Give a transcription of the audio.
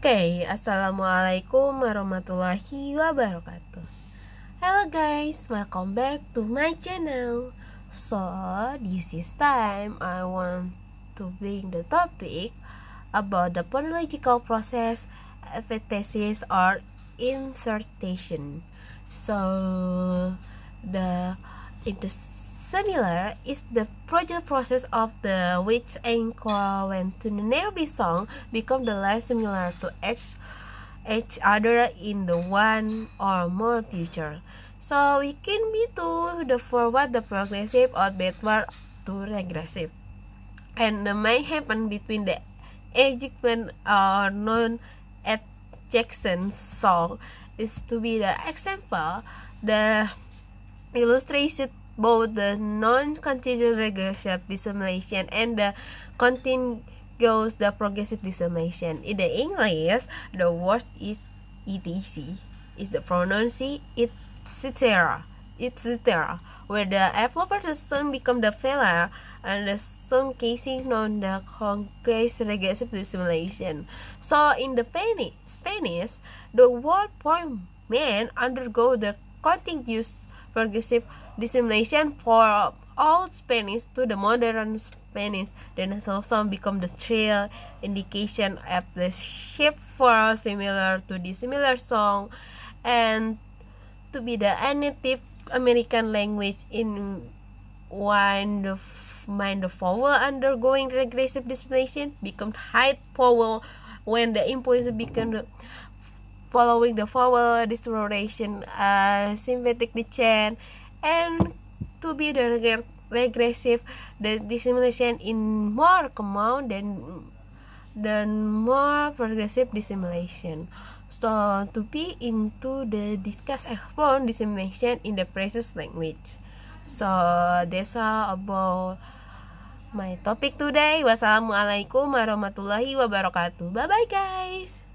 okay, assalamualaikum warahmatullahi wabarakatuh. Hello guys, welcome back to my channel. So this is time I want to bring the topic about the phonological process Effetesis or insertion. So the the Similar is the project process of the which anchor when the nearby song become the less similar to each, each other in the one or more future. So we can be to the forward, the progressive, or backward to regressive. And the may happen between the adjective or non adjacent song is to be the example, the illustrated both the non-contiguous regressive dissemination and the contiguous the progressive dissemination. In the English, the word is etc. Is the pronunciation etc. etc. Where the afloverton become the velar and the song casing on the concave regressive dissemination. So in the Spanish, the word point man undergo the contiguous progressive dissemination for Old Spanish to the modern Spanish. The nasal sound become the trail indication of the shift for similar to dissimilar song and to be the native American language in when the mind of vowel undergoing regressive dissemination become high vowel when the imposer become following the vowel distribution uh, synthetic chain and to be the reg regressive the dissimulation in more common than than more progressive dissimulation. So to be into the discuss explore dissimulation in the precious language. So that's all about my topic today. Wassalamualaikum warahmatullahi wabarakatuh. Bye bye guys.